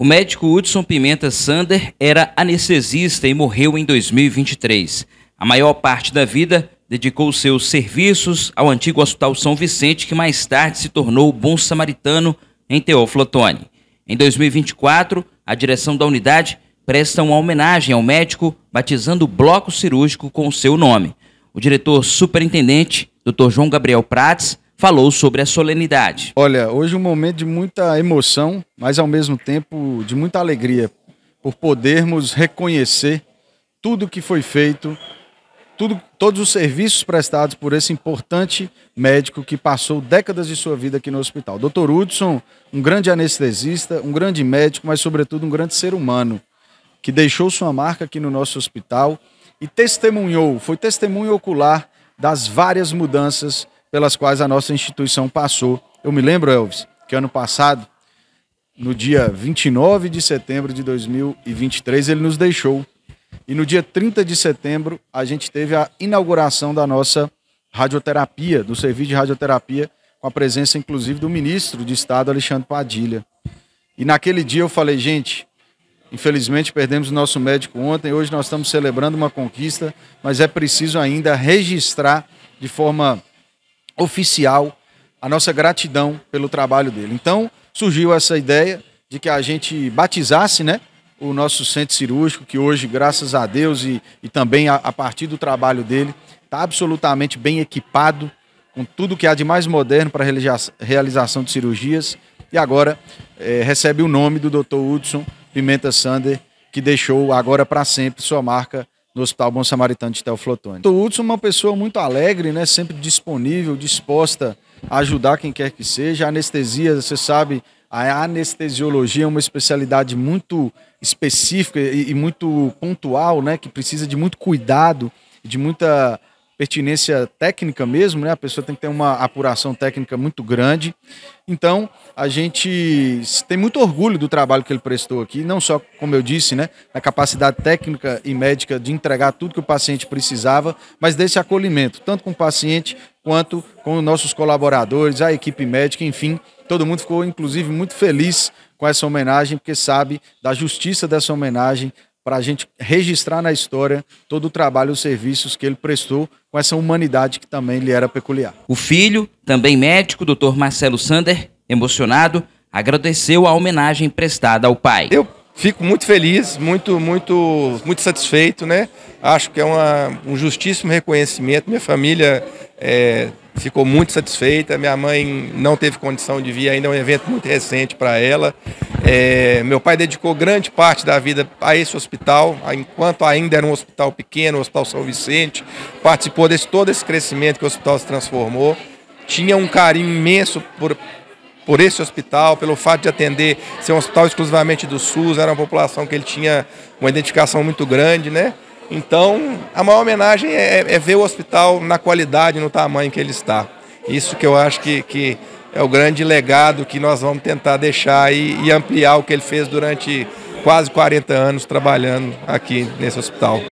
O médico Hudson Pimenta Sander era anestesista e morreu em 2023. A maior parte da vida dedicou seus serviços ao antigo Hospital São Vicente, que mais tarde se tornou Bom Samaritano em Teófilo Otoni. Em 2024, a direção da unidade presta uma homenagem ao médico, batizando o bloco cirúrgico com o seu nome. O diretor superintendente, Dr. João Gabriel Prates, falou sobre a solenidade. Olha, hoje é um momento de muita emoção, mas ao mesmo tempo de muita alegria por podermos reconhecer tudo que foi feito, tudo, todos os serviços prestados por esse importante médico que passou décadas de sua vida aqui no hospital. Dr. Hudson, um grande anestesista, um grande médico, mas sobretudo um grande ser humano, que deixou sua marca aqui no nosso hospital e testemunhou, foi testemunho ocular das várias mudanças pelas quais a nossa instituição passou. Eu me lembro, Elvis, que ano passado, no dia 29 de setembro de 2023, ele nos deixou. E no dia 30 de setembro, a gente teve a inauguração da nossa radioterapia, do serviço de radioterapia, com a presença, inclusive, do ministro de Estado, Alexandre Padilha. E naquele dia eu falei, gente, Infelizmente perdemos o nosso médico ontem, hoje nós estamos celebrando uma conquista, mas é preciso ainda registrar de forma oficial a nossa gratidão pelo trabalho dele. Então, surgiu essa ideia de que a gente batizasse, né? o nosso centro cirúrgico, que hoje, graças a Deus e, e também a, a partir do trabalho dele, está absolutamente bem equipado com tudo que há de mais moderno para realização de cirurgias. E agora é, recebe o nome do Dr. Hudson Pimenta Sander, que deixou agora para sempre sua marca do Hospital Bom Samaritano de Teoflotone. O então, Hudson é uma pessoa muito alegre, né? sempre disponível, disposta a ajudar quem quer que seja. A anestesia, você sabe, a anestesiologia é uma especialidade muito específica e, e muito pontual, né? que precisa de muito cuidado, de muita pertinência técnica mesmo, né? A pessoa tem que ter uma apuração técnica muito grande. Então, a gente tem muito orgulho do trabalho que ele prestou aqui, não só, como eu disse, né, na capacidade técnica e médica de entregar tudo que o paciente precisava, mas desse acolhimento, tanto com o paciente quanto com nossos colaboradores, a equipe médica, enfim, todo mundo ficou inclusive muito feliz com essa homenagem, porque sabe da justiça dessa homenagem, para a gente registrar na história todo o trabalho e os serviços que ele prestou com essa humanidade que também lhe era peculiar. O filho, também médico, Dr. Marcelo Sander, emocionado, agradeceu a homenagem prestada ao pai. Eu fico muito feliz, muito, muito, muito satisfeito, né? Acho que é uma, um justíssimo reconhecimento. Minha família é, ficou muito satisfeita. Minha mãe não teve condição de vir ainda, é um evento muito recente para ela. É, meu pai dedicou grande parte da vida a esse hospital, enquanto ainda era um hospital pequeno, o Hospital São Vicente, participou desse todo esse crescimento que o hospital se transformou. Tinha um carinho imenso por, por esse hospital, pelo fato de atender, ser um hospital exclusivamente do SUS, era uma população que ele tinha uma identificação muito grande, né? Então, a maior homenagem é, é ver o hospital na qualidade, no tamanho que ele está. Isso que eu acho que, que é o grande legado que nós vamos tentar deixar e, e ampliar o que ele fez durante quase 40 anos trabalhando aqui nesse hospital.